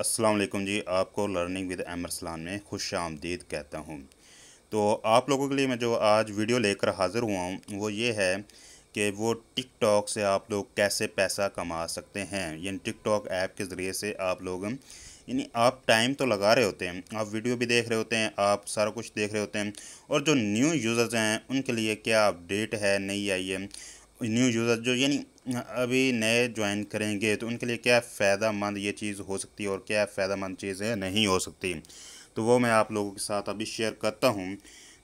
असलम जी आपको learning with सलान में खुश आमदीद कहता हूँ तो आप लोगों के लिए मैं जो आज वीडियो लेकर हाज़िर हुआ हूँ वो ये है कि वो टिकटॉक से आप लोग कैसे पैसा कमा सकते हैं यानी टिकटॉक ऐप के ज़रिए से आप लोग यानी आप टाइम तो लगा रहे होते हैं आप वीडियो भी देख रहे होते हैं आप सारा कुछ देख रहे होते हैं और जो न्यू यूज़र्स हैं उनके लिए क्या अपडेट है नहीं आई है न्यू यूज़र जो यानी अभी नए ज्वाइन करेंगे तो उनके लिए क्या फ़ायदा मंद ये चीज़ हो सकती है और क्या फ़ायदा मंद चीज़ है नहीं हो सकती तो वो मैं आप लोगों के साथ अभी शेयर करता हूँ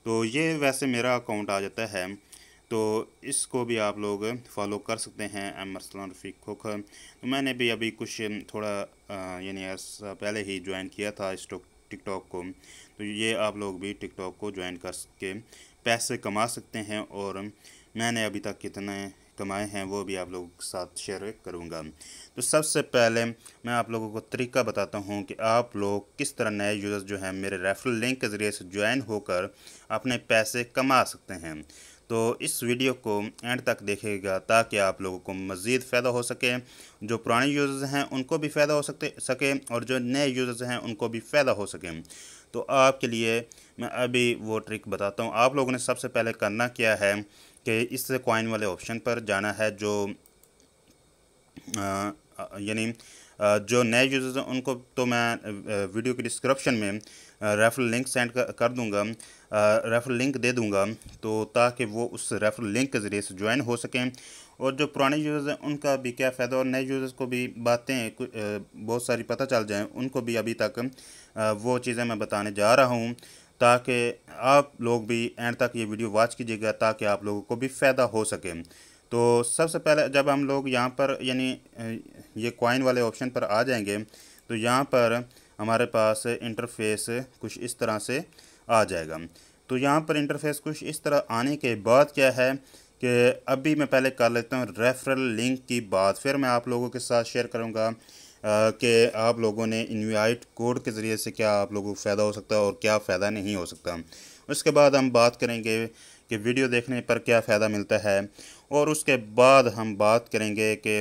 तो ये वैसे मेरा अकाउंट आ जाता है तो इसको भी आप लोग फॉलो कर सकते हैं एम अरसलान रफ़ीक खोखर तो मैंने भी अभी कुछ थोड़ा यानी ऐसा पहले ही ज्वाइन किया था इस टिकटॉक को तो ये आप लोग भी टिकटॉक को ज्वाइन सके पैसे कमा सकते हैं और मैंने अभी तक कितने कमाए हैं वो भी आप लोगों के साथ शेयर करूँगा तो सबसे पहले मैं आप लोगों को तरीका बताता हूँ कि आप लोग किस तरह नए यूज़र्स जो हैं मेरे रेफरल लिंक के ज़रिए से ज्वाइन होकर अपने पैसे कमा सकते हैं तो इस वीडियो को एंड तक देखेगा ताकि आप लोगों को मज़ीद फ़ायदा हो सके जो पुराने यूज़र्स हैं उनको भी फ़ायदा हो सकते सके और जो नए यूज़र्स हैं उनको भी फ़ायदा हो सके तो आपके लिए मैं अभी वो ट्रिक बताता हूँ आप लोगों ने सबसे पहले करना क्या है कि इस कॉइन वाले ऑप्शन पर जाना है जो यानी जो नए यूज़र्स हैं उनको तो मैं वीडियो के डिस्क्रिप्शन में रेफरल लिंक सेंड कर दूंगा रेफरल लिंक दे दूंगा तो ताकि वो उस रेफरल लिंक के ज़रिए से ज्वाइन हो सकें और जो पुराने यूज़र्स हैं उनका भी क्या फ़ायदा और नए यूज़र्स को भी बातें बहुत सारी पता चल जाएँ उनको भी अभी तक वो चीज़ें मैं बताने जा रहा हूँ ताकि आप लोग भी एंड तक ये वीडियो वॉच कीजिएगा ताकि आप लोगों को भी फ़ायदा हो सके तो सबसे पहले जब हम लोग यहाँ पर यानी ये कॉइन वाले ऑप्शन पर आ जाएंगे तो यहाँ पर हमारे पास इंटरफेस कुछ इस तरह से आ जाएगा तो यहाँ पर इंटरफेस कुछ इस तरह आने के बाद क्या है कि अभी मैं पहले कर लेता हूँ रेफरल लिंक की बात फिर मैं आप लोगों के साथ शेयर करूँगा कि आप लोगों ने इनवाइट कोड के ज़रिए से क्या आप लोगों को फ़ायदा हो सकता है और क्या फ़ायदा नहीं हो सकता उसके बाद हम बात करेंगे कि वीडियो देखने पर क्या फ़ायदा मिलता है और उसके बाद हम बात करेंगे कि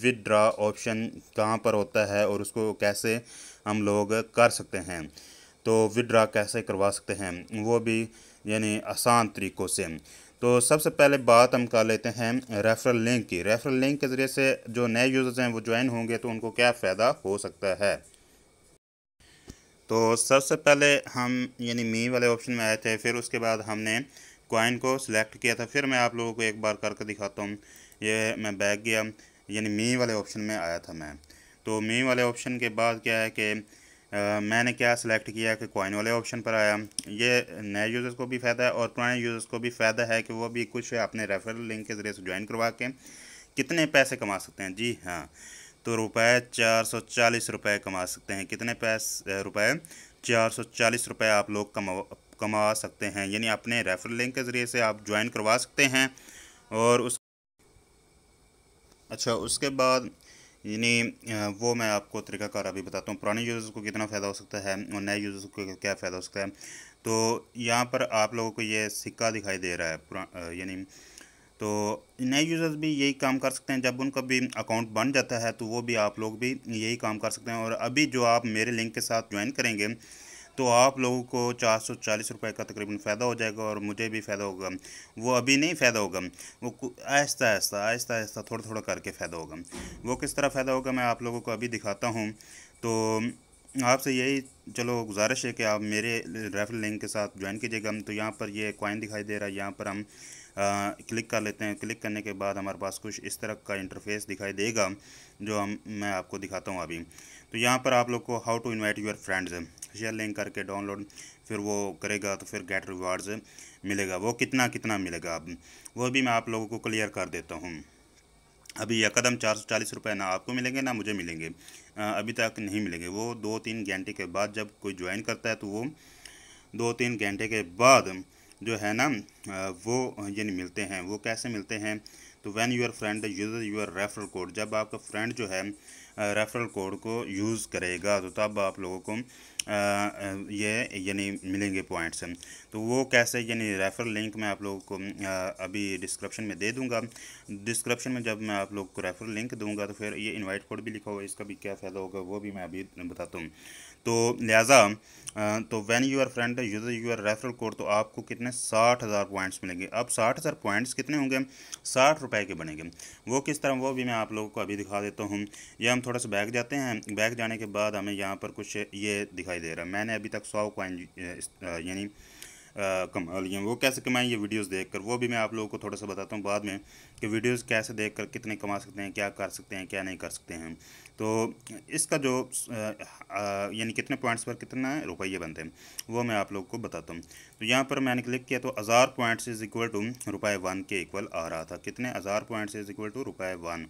विदड्रा ऑप्शन कहाँ पर होता है और उसको कैसे हम लोग कर सकते हैं तो विदड्रा कैसे करवा सकते हैं वो भी यानी आसान तरीक़ों से तो सबसे पहले बात हम कर लेते हैं रेफरल लिंक की रेफरल लिंक के ज़रिए से जो नए यूज़र्स हैं वो ज्वाइन होंगे तो उनको क्या फ़ायदा हो सकता है तो सबसे पहले हम यानी मी वाले ऑप्शन में आए थे फिर उसके बाद हमने कॉइन को सिलेक्ट किया था फिर मैं आप लोगों को एक बार करके दिखाता हूँ ये मैं बैग गया यानी मी वाले ऑप्शन में आया था मैं तो मी वाले ऑप्शन के बाद क्या है कि मैंने क्या सिलेक्ट किया कि कॉइन वाले ऑप्शन पर आया ये नए यूज़र्स को भी फ़ायदा है और पुराने यूज़र्स को भी फ़ायदा है कि वो भी कुछ अपने रेफरल लिंक के ज़रिए से ज्वाइन करवा के कितने पैसे कमा सकते हैं जी हाँ तो रुपए चार सौ चालीस रुपये कमा सकते हैं कितने पैसे रुपए चार सौ चालीस रुपये आप लोग कमा कमा सकते हैं यानी अपने रेफरल लिंक के ज़रिए से आप ज्वाइन करवा सकते हैं और उस अच्छा उसके बाद यानी वो मैं आपको तरीकाकार अभी बताता हूँ पुराने यूज़र्स को कितना फ़ायदा हो सकता है और नए यूज़र्स को क्या फ़ायदा हो सकता है तो यहाँ पर आप लोगों को ये सिक्का दिखाई दे रहा है यानी तो नए यूज़र्स भी यही काम कर सकते हैं जब उनका भी अकाउंट बन जाता है तो वो भी आप लोग भी यही काम कर सकते हैं और अभी जो आप मेरे लिंक के साथ ज्वाइन करेंगे तो आप लोगों को चार सौ चालीस रुपये का तकरीबन फ़ायदा हो जाएगा और मुझे भी फ़ायदा होगा वो अभी नहीं फ़ायदा होगा वो आहिस्ता आहिस्ता आहिस्ता आहिस्ता थोड़ा थोड़ा करके फ़ायदा होगा वो किस तरह फ़ायदा होगा मैं आप लोगों को अभी दिखाता हूँ तो आपसे यही चलो गुजारिश है कि आप मेरे रेफरल लिंक के साथ ज्वाइन कीजिएगा तो यहाँ पर ये कॉइन दिखाई दे रहा है यहाँ पर हम क्लिक कर लेते हैं क्लिक करने के बाद हमारे पास कुछ इस तरह का इंटरफेस दिखाई देगा जो हम मैं आपको दिखाता हूँ अभी तो यहाँ पर आप लोग को how to invite your friends share link करके डाउनलोड फिर वो करेगा तो फिर गेट रिवार्ड्स मिलेगा वो कितना कितना मिलेगा अब वो भी मैं आप लोगों को क्लियर कर देता हूँ अभी यह कदम चार सौ चालीस रुपये ना आपको मिलेंगे ना मुझे मिलेंगे अभी तक नहीं मिलेंगे वो दो तीन घंटे के बाद जब कोई ज्वाइन करता है तो वो दो तीन घंटे के बाद जो है ना वो यानी मिलते हैं वो कैसे मिलते हैं तो when your friend use your referral code जब आपका फ्रेंड जो है रेफरल कोड को यूज़ करेगा तो तब आप लोगों को ये यानी मिलेंगे पॉइंट्स तो वो कैसे यानी रेफरल लिंक मैं आप लोगों को अभी डिस्क्रिप्शन में दे दूंगा डिस्क्रिप्शन में जब मैं आप लोग को रेफरल लिंक दूंगा तो फिर ये इनवाइट कोड भी लिखा हुआ इसका भी क्या फ़ायदा होगा वो भी मैं अभी बताता हूँ तो लिहाजा तो when your friend use your referral code तो आपको कितने साठ हज़ार पॉइंट्स मिलेंगे अब साठ हज़ार पॉइंट्स कितने होंगे साठ रुपए के बनेंगे वो किस तरह वो भी मैं आप लोगों को अभी दिखा देता हूँ या हम थोड़ा सा बैग जाते हैं बैग जाने के बाद हमें यहाँ पर कुछ ये दिखाई दे रहा है मैंने अभी तक सौ कॉइन यानी कमा लिए वो कैसे कमाएँ ये देख कर वो भी मैं आप लोगों को थोड़ा सा बताता हूँ बाद में कि वीडियोज़ कैसे कर कितने कमा सकते हैं क्या कर सकते हैं क्या नहीं कर सकते हैं तो इसका जो यानी कितने पॉइंट्स पर कितना रुपये बनते हैं वो मैं आप लोग को बताता हूँ तो यहाँ पर मैंने क्लिक किया तो हज़ार पॉइंट्स इज़ इक्वल टू रुपये वन के इक्वल आ रहा था कितने हज़ार पॉइंट्स इज़ इक्वल टू रुपये वन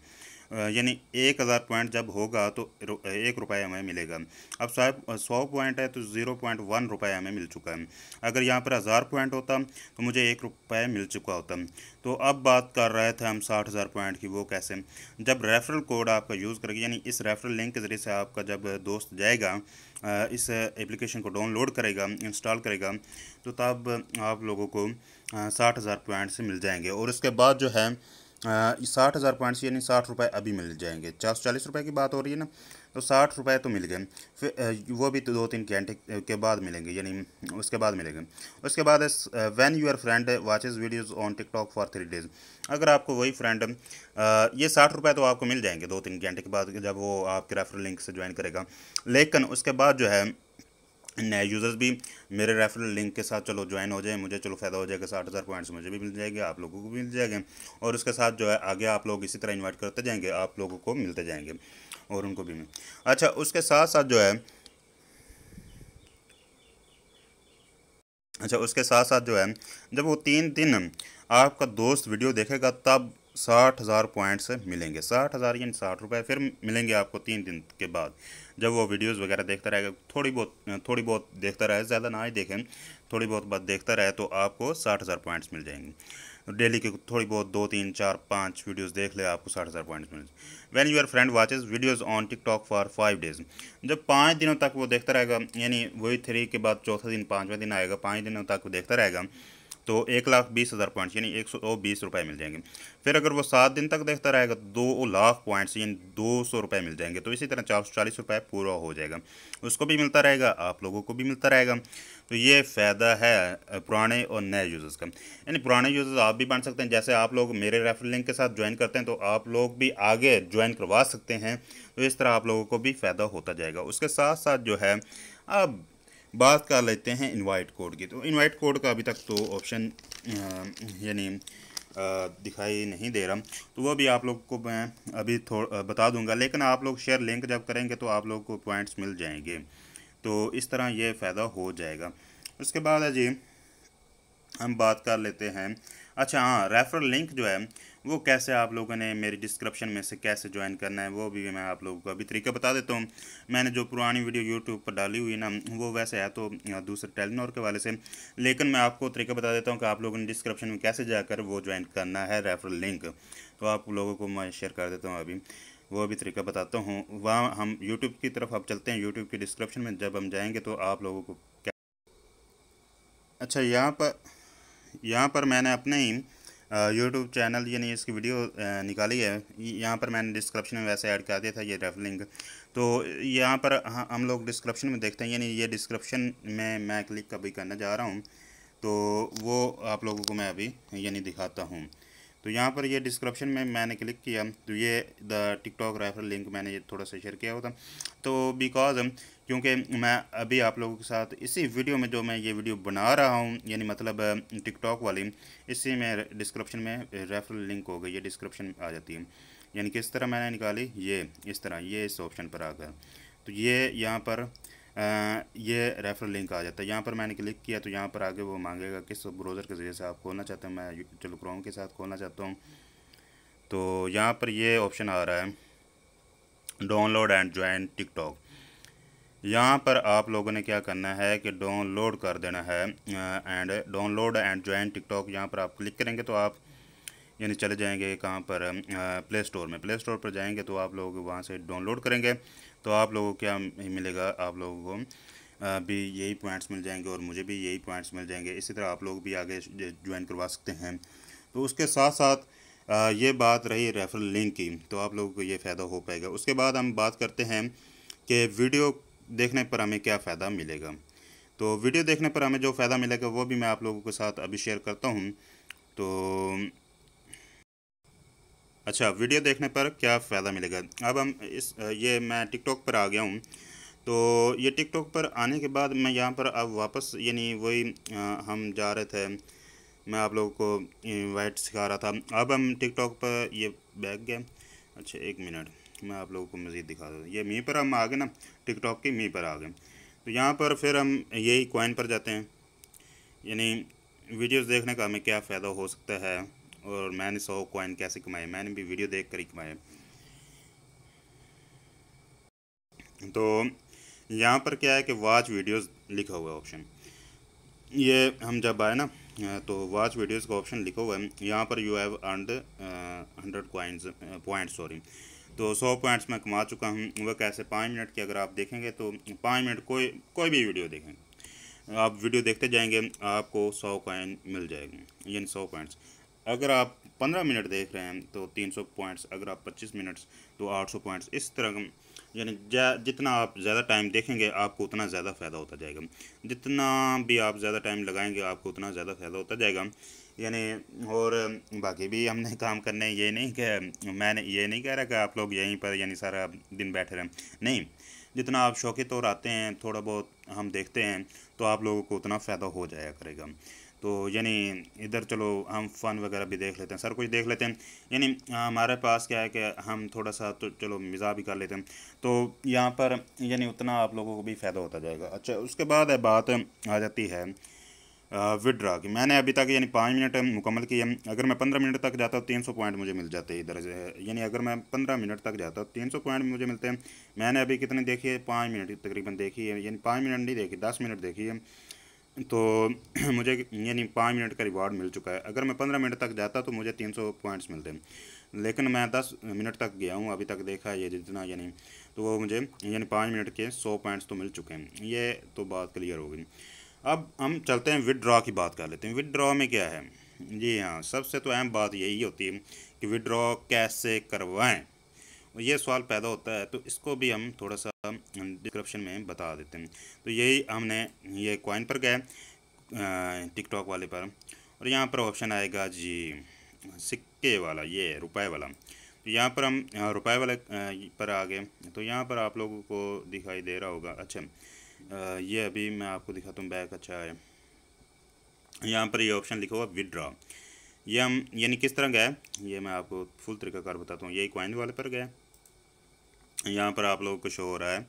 यानी एक हज़ार पॉइंट जब होगा तो एक रुपया हमें मिलेगा अब साहब सौ पॉइंट है तो ज़ीरो पॉइंट वन रुपया हमें मिल चुका है अगर यहाँ पर हज़ार पॉइंट होता तो मुझे एक रुपया मिल चुका होता तो अब बात कर रहे थे हम साठ हज़ार पॉइंट की वो कैसे जब रेफरल कोड आपका यूज़ करके यानी इस रेफरल लिंक के ज़रिए से आपका जब दोस्त जाएगा इस एप्लीकेशन को डाउनलोड करेगा इंस्टॉल करेगा तो तब आप लोगों को साठ हज़ार पॉइंट से मिल जाएंगे और इसके बाद जो है साठ हज़ार पॉइंट्स यानी साठ रुपये अभी मिल जाएंगे चार सौ चालीस रुपये की बात हो रही है ना तो साठ रुपये तो मिल गए फिर वो भी तो दो तीन घंटे के बाद मिलेंगे यानी उसके बाद मिलेंगे उसके बाद when your friend watches videos on TikTok for three days अगर आपको वही फ्रेंड ये साठ रुपये तो आपको मिल जाएंगे दो तीन घंटे के बाद जब वो आपके रेफरल लिंक से ज्वाइन करेगा लेकिन उसके बाद जो है नए यूज़र्स भी मेरे रेफरल लिंक के साथ चलो ज्वाइन हो जाए मुझे चलो फ़ायदा हो जाएगा साठ हज़ार पॉइंट्स मुझे भी मिल जाएंगे आप लोगों को भी मिल जाएंगे और उसके साथ जो है आगे आप लोग इसी तरह इन्वाइट करते जाएंगे आप लोगों को मिलते जाएंगे और उनको भी अच्छा उसके साथ साथ जो है अच्छा उसके साथ साथ जो है जब वो तीन दिन आपका दोस्त वीडियो देखेगा तब साठ हज़ार पॉइंट्स मिलेंगे साठ हज़ार यानी साठ रुपये फिर मिलेंगे आपको तीन दिन के बाद जब वो वीडियोस वगैरह देखता रहेगा थोड़ी बहुत थोड़ी बहुत देखता रहे ज़्यादा ना ही देखें थोड़ी बहुत बात देखता रहे तो आपको साठ हज़ार पॉइंट्स मिल जाएंगे डेली के थोड़ी बहुत दो तीन चार पाँच वीडियोस देख ले आपको साठ हज़ार पॉइंट्स मिल जाएंगे when your friend watches videos on TikTok for five days जब पाँच दिनों तक वो देखता रहेगा यानी वही थ्री के बाद चौथा दिन पाँचवा दिन आएगा पाँच दिनों तक वो देखता रहेगा तो एक लाख बीस हज़ार पॉइंट्स यानी एक सौ बीस रुपये मिल जाएंगे फिर अगर वो सात दिन तक देखता रहेगा तो दो लाख पॉइंट्स यानी दो सौ रुपये मिल जाएंगे तो इसी तरह चार सौ चालीस रुपये पूरा हो जाएगा उसको भी मिलता रहेगा आप लोगों को भी मिलता रहेगा तो ये फ़ायदा है पुराने और नए यूज़र्स का यानी पुराने यूज़र्स आप भी बन सकते हैं जैसे आप लोग मेरे रेफर लिंक के साथ ज्वाइन करते हैं तो आप लोग भी आगे ज्वाइन करवा सकते हैं तो इस तरह आप लोगों को भी फ़ायदा होता जाएगा उसके साथ साथ जो है अब बात कर लेते हैं इनवाइट कोड की तो इनवाइट कोड का अभी तक तो ऑप्शन यानी दिखाई नहीं दे रहा तो वो भी आप लोग को मैं अभी थोड़ा बता दूंगा लेकिन आप लोग शेयर लिंक जब करेंगे तो आप लोग को पॉइंट्स मिल जाएंगे तो इस तरह ये फ़ायदा हो जाएगा उसके बाद है जी हम बात कर लेते हैं अच्छा हाँ रेफरल लिंक जो है वो कैसे आप लोगों ने मेरी डिस्क्रिप्शन में से कैसे ज्वाइन करना है वो भी मैं आप लोगों को अभी तरीका बता देता हूँ मैंने जो पुरानी वीडियो यूट्यूब पर डाली हुई ना वो वैसे है तो दूसरे टेलीनोर के वाले से लेकिन मैं आपको तरीका बता देता हूँ कि आप लोगों ने डिस्क्रिप्शन में कैसे जाकर वो ज्वाइन करना है रेफरल लिंक तो आप लोगों को मैं शेयर कर देता हूँ अभी वो भी तरीका बताता हूँ वहाँ हम यूट्यूब की तरफ अब चलते हैं यूट्यूब के डिस्क्रिप्शन में जब हम जाएँगे तो आप लोगों को क्या अच्छा यहाँ पर यहाँ पर मैंने अपने ही यूट्यूब चैनल यानी इसकी वीडियो निकाली है यहाँ पर मैंने डिस्क्रिप्शन में वैसे ऐड कर दिया था ये रेफ लिंक तो यहाँ पर हम लोग डिस्क्रिप्शन में देखते हैं यानी ये डिस्क्रिप्शन में मैं क्लिक कभी करने जा रहा हूँ तो वो आप लोगों को मैं अभी यानी दिखाता हूँ तो यहाँ पर ये डिस्क्रिप्शन में मैंने क्लिक किया तो ये द टिकटॉक रेफर लिंक मैंने ये थोड़ा सा शेयर किया होता तो बिकॉज क्योंकि मैं अभी आप लोगों के साथ इसी वीडियो में जो मैं ये वीडियो बना रहा हूँ यानी मतलब टिकटॉक वाली इसी में डिस्क्रिप्शन में रेफरल लिंक हो गई ये डिस्क्रिप्शन आ जाती है यानी किस तरह मैंने निकाली ये इस तरह ये इस ऑप्शन पर आकर तो ये यहाँ पर आ, ये रेफरल लिंक आ जाता है यहाँ पर मैंने क्लिक किया तो यहाँ पर आगे वो मांगेगा किस ब्रोजर के ज़रिए से आप खोलना चाहते हैं मैं चलो क्रोम के साथ खोलना चाहता हूँ तो यहाँ पर ये ऑप्शन आ रहा है डाउनलोड एंड ज्वाइन टिकटॉक यहाँ पर आप लोगों ने क्या करना है कि डाउनलोड कर देना है and download and join TikTok यहाँ पर आप क्लिक करेंगे तो आप यानी चले जाएंगे कहाँ पर प्ले स्टोर में प्ले स्टोर पर जाएंगे तो आप लोग वहाँ से डाउनलोड करेंगे तो आप लोगों को क्या मिलेगा आप लोगों को भी यही पॉइंट्स मिल जाएंगे और मुझे भी यही पॉइंट्स मिल जाएंगे इसी तरह आप लोग भी आगे ज्वाइन करवा सकते हैं तो उसके साथ साथ ये बात रही रेफरल लिंक की तो आप लोगों को ये फ़ायदा हो पाएगा उसके बाद हम बात करते हैं कि वीडियो देखने पर हमें क्या फ़ायदा मिलेगा तो वीडियो देखने पर हमें जो फ़ायदा मिलेगा वो भी मैं आप लोगों के साथ अभी शेयर करता हूँ तो अच्छा वीडियो देखने पर क्या फ़ायदा मिलेगा अब हम इस ये मैं टिकटॉक पर आ गया हूँ तो ये टिकटॉक पर आने के बाद मैं यहाँ पर अब वापस यानी वही हम जा रहे थे मैं आप लोगों को इन्वाइट सिखा रहा था अब हम टिकटॉक पर ये बैग गए अच्छा एक मिनट मैं आप लोगों को मज़ीद दिखा देता हूँ ये मी पर हम आ गए ना टिकटॉक के मी पर आ गए तो यहाँ पर फिर हम यही कॉइन पर जाते हैं यानी वीडियोस देखने का हमें क्या फ़ायदा हो सकता है और मैंने सौ कॉइन कैसे कमाए मैंने भी वीडियो देख कर ही कमाए तो यहाँ पर क्या है कि वाच वीडियोस लिखा हुआ है ऑप्शन ये हम जब आए ना तो वाच वीडियोस का ऑप्शन लिखा हुआ है यहाँ पर you have earned hundred coins point sorry तो सौ पॉइंट्स मैं कमा चुका हूँ वह कैसे पाँच मिनट की अगर आप देखेंगे तो पाँच मिनट कोई कोई भी वीडियो देखेंगे आप वीडियो देखते जाएंगे आपको सौ कॉइन मिल जाएंगे यानी सौ पॉइंट्स अगर आप पंद्रह मिनट देख रहे हैं तो तीन सौ पॉइंट्स अगर आप पच्चीस मिनट्स तो आठ सौ पॉइंट्स इस तरह यानी जितना आप ज़्यादा टाइम देखेंगे आपको उतना ज़्यादा फ़ायदा होता जाएगा जितना भी आप ज़्यादा टाइम लगाएंगे आपको उतना ज़्यादा फ़ायदा होता जाएगा यानी और बाकी भी हमने काम करने ये नहीं कि मैंने ये नहीं कह रहा कि आप लोग यहीं पर यानी सारा दिन बैठे रहें नहीं जितना आप शौकी तौर आते हैं थोड़ा बहुत हम देखते हैं तो आप लोगों को उतना फ़ायदा हो जाया करेगा तो यानी इधर चलो हम फ़न वगैरह भी देख लेते हैं सर कुछ देख लेते हैं यानी हमारे पास क्या है कि हम थोड़ा सा तो चलो मिज़ा भी कर लेते हैं तो यहाँ पर यानी उतना आप लोगों को भी फ़ायदा होता जाएगा अच्छा उसके बाद बात आ जाती है विड्रा की मैंने अभी तक यानी पाँच मिनट मुकम्मल किए अगर मैं पंद्रह मिनट तक जाता हूँ तीन सौ पॉइंट मुझे मिल जाते इधर से यानी अगर मैं पंद्रह मिनट तक जाता तो तीन सौ पॉइंट मुझे मिलते हैं मैंने अभी कितने देखिए पाँच मिनट तकरीबन देखी है यानी पाँच मिनट नहीं देखी दस मिनट देखी है तो मुझे यानी पाँच मिनट का रिवॉर्ड मिल चुका है अगर मैं पंद्रह मिनट तक जाता तो मुझे तीन सौ पॉइंट्स मिलते हैं लेकिन मैं दस मिनट तक गया हूँ अभी तक देखा ये जितना यानी तो वो मुझे यानी पाँच मिनट के सौ पॉइंट्स तो मिल चुके हैं ये तो बात क्लियर हो गई अब हम चलते हैं विदड्रॉ की बात कर लेते हैं विदड्रॉ में क्या है जी हाँ सबसे तो अहम बात यही होती है कि विदड्रॉ कैसे करवाएं ये सवाल पैदा होता है तो इसको भी हम थोड़ा सा डिस्क्रिप्शन में बता देते हैं तो यही हमने ये कॉइन पर गए टिकटॉक वाले पर और यहाँ पर ऑप्शन आएगा जी सिक्के वाला ये रुपए वाला तो यहाँ पर हम रुपए वाले पर आ गए तो यहाँ पर आप लोगों को दिखाई दे रहा होगा अच्छा ये अभी मैं आपको दिखाता हूँ बैक अच्छा है यहाँ पर ये ऑप्शन लिखा हुआ विदड्रॉ ये हम यानी किस तरह गए ये मैं आपको फुल तरीकाकार बताता हूँ ये क्वाइन वाले पर गए यहाँ पर आप लोगों को शो हो रहा है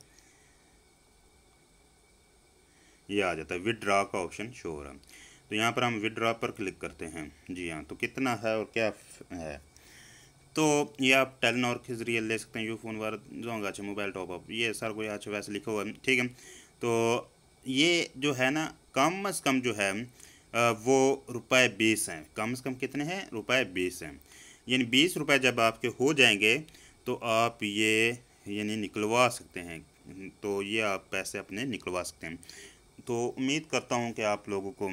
ये आ जाता है विदड्रॉ का ऑप्शन शो हो रहा है तो यहाँ पर हम विदड्रॉ पर क्लिक करते हैं जी हाँ तो कितना है और क्या है तो ये आप टेलनॉर के ज़रिए ले सकते हैं यू फोन वाला जो अच्छा मोबाइल टॉपअप ये सर कोई अच्छा वैसे लिखा हुआ ठीक है तो ये जो है ना कम अज़ कम जो है वो रुपए बीस हैं कम अज़ कम कितने हैं रुपए बीस हैं यानी बीस रुपए जब आपके हो जाएंगे तो आप ये यानी निकलवा सकते हैं तो ये आप पैसे अपने निकलवा सकते हैं तो उम्मीद करता हूँ कि आप लोगों को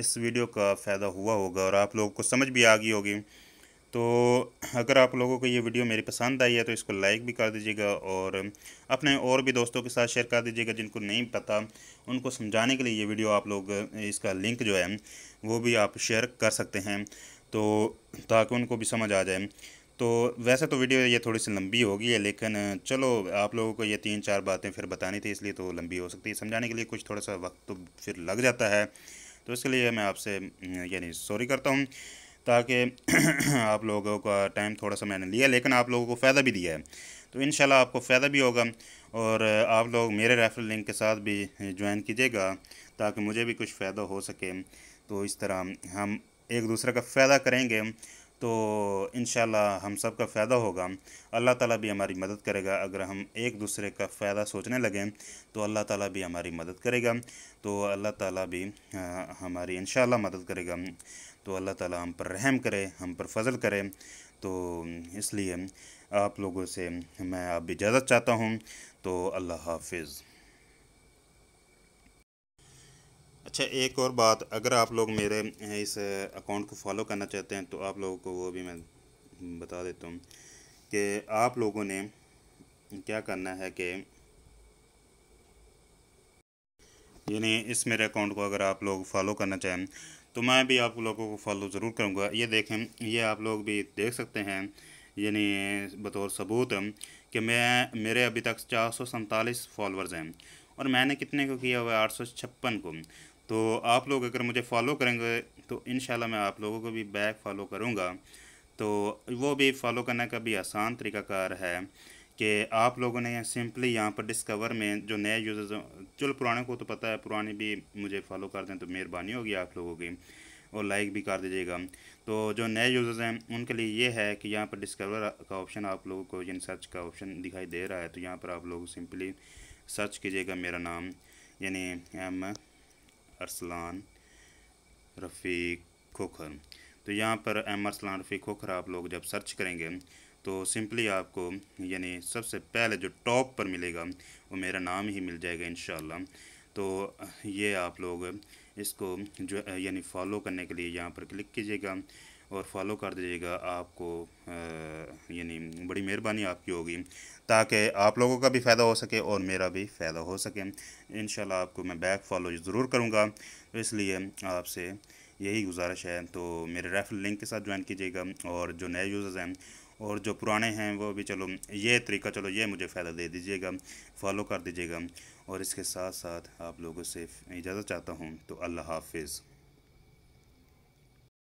इस वीडियो का फ़ायदा हुआ होगा और आप लोगों को समझ भी आ गई होगी तो अगर आप लोगों को ये वीडियो मेरी पसंद आई है तो इसको लाइक भी कर दीजिएगा और अपने और भी दोस्तों के साथ शेयर कर दीजिएगा जिनको नहीं पता उनको समझाने के लिए ये वीडियो आप लोग इसका लिंक जो है वो भी आप शेयर कर सकते हैं तो ताकि उनको भी समझ आ जाए तो वैसे तो वीडियो ये थोड़ी सी लंबी होगी है लेकिन चलो आप लोगों को ये तीन चार बातें फिर बतानी थी इसलिए तो लंबी हो सकती है समझाने के लिए कुछ थोड़ा सा वक्त तो फिर लग जाता है तो इसके लिए मैं आपसे यानी सॉरी करता हूँ ताकि आप लोगों का टाइम थोड़ा सा मैंने लिया लेकिन आप लोगों को फ़ायदा भी दिया है तो इन आपको फ़ायदा भी होगा और आप लोग मेरे रेफर लिंक के साथ भी ज्वाइन कीजिएगा ताकि मुझे भी कुछ फ़ायदा हो सके तो इस तरह हम एक दूसरे का फ़ायदा करेंगे तो इन हम सब का फ़ायदा होगा अल्लाह ताला भी हमारी मदद करेगा अगर हम एक दूसरे का फ़ायदा सोचने लगें तो अल्लाह ताला भी हमारी मदद करेगा तो अल्लाह ताला भी हाँ, हमारी इन मदद करेगा तो अल्लाह ताला हम पर रहम करे हम पर फजल करे तो इसलिए आप लोगों से मैं आप इजाज़त चाहता हूँ तो अल्लाह हाफिज़ अच्छा एक और बात अगर आप लोग मेरे इस अकाउंट को फॉलो करना चाहते हैं तो आप लोगों को वो भी मैं बता देता हूँ कि आप लोगों ने क्या करना है कि यानी इस मेरे अकाउंट को अगर आप लोग फॉलो करना चाहें तो मैं भी आप लोगों को फॉलो ज़रूर करूँगा ये देखें ये आप लोग भी देख सकते हैं यानी बतौर सबूत कि मैं मेरे अभी तक चार सौ सैंतालीस फॉलोअर्स हैं और मैंने कितने को किया हुआ है आठ सौ छप्पन को तो आप लोग अगर मुझे फॉलो करेंगे तो इन मैं आप लोगों को भी बैक फॉलो करूँगा तो वो भी फॉलो करने का भी आसान तरीकाकार है कि आप लोगों ने सिंपली यहाँ पर डिस्कवर में जो नए यूज़र्स चलो पुराने को तो पता है पुराने भी मुझे फॉलो कर दें तो मेहरबानी होगी आप लोगों की और लाइक भी कर दीजिएगा तो जो नए यूज़र्स हैं उनके लिए ये है कि यहाँ पर डिस्कवर का ऑप्शन आप लोगों को यानी सर्च का ऑप्शन दिखाई दे रहा है तो यहाँ पर आप लोग सिंपली सर्च कीजिएगा मेरा नाम यानी एम अरसलान रफ़ी खोखर तो यहाँ पर एम अरसलान रफ़ी खोखर आप लोग जब सर्च करेंगे तो सिंपली आपको यानी सबसे पहले जो टॉप पर मिलेगा वो मेरा नाम ही मिल जाएगा इन तो ये आप लोग इसको जो यानी फॉलो करने के लिए यहाँ पर क्लिक कीजिएगा और फॉलो कर दीजिएगा आपको यानी बड़ी मेहरबानी आपकी होगी ताकि आप लोगों का भी फ़ायदा हो सके और मेरा भी फ़ायदा हो सके इन आपको मैं बैक फॉलो ज़रूर करूँगा तो इसलिए आपसे यही गुजारिश है तो मेरे रेफर लिंक के साथ ज्वाइन कीजिएगा और जो नए यूज़र्स हैं और जो पुराने हैं वो भी चलो ये तरीका चलो ये मुझे फ़ायदा दे दीजिएगा फॉलो कर दीजिएगा और इसके साथ साथ आप लोगों से इजाज़त चाहता हूँ तो अल्लाह हाफिज़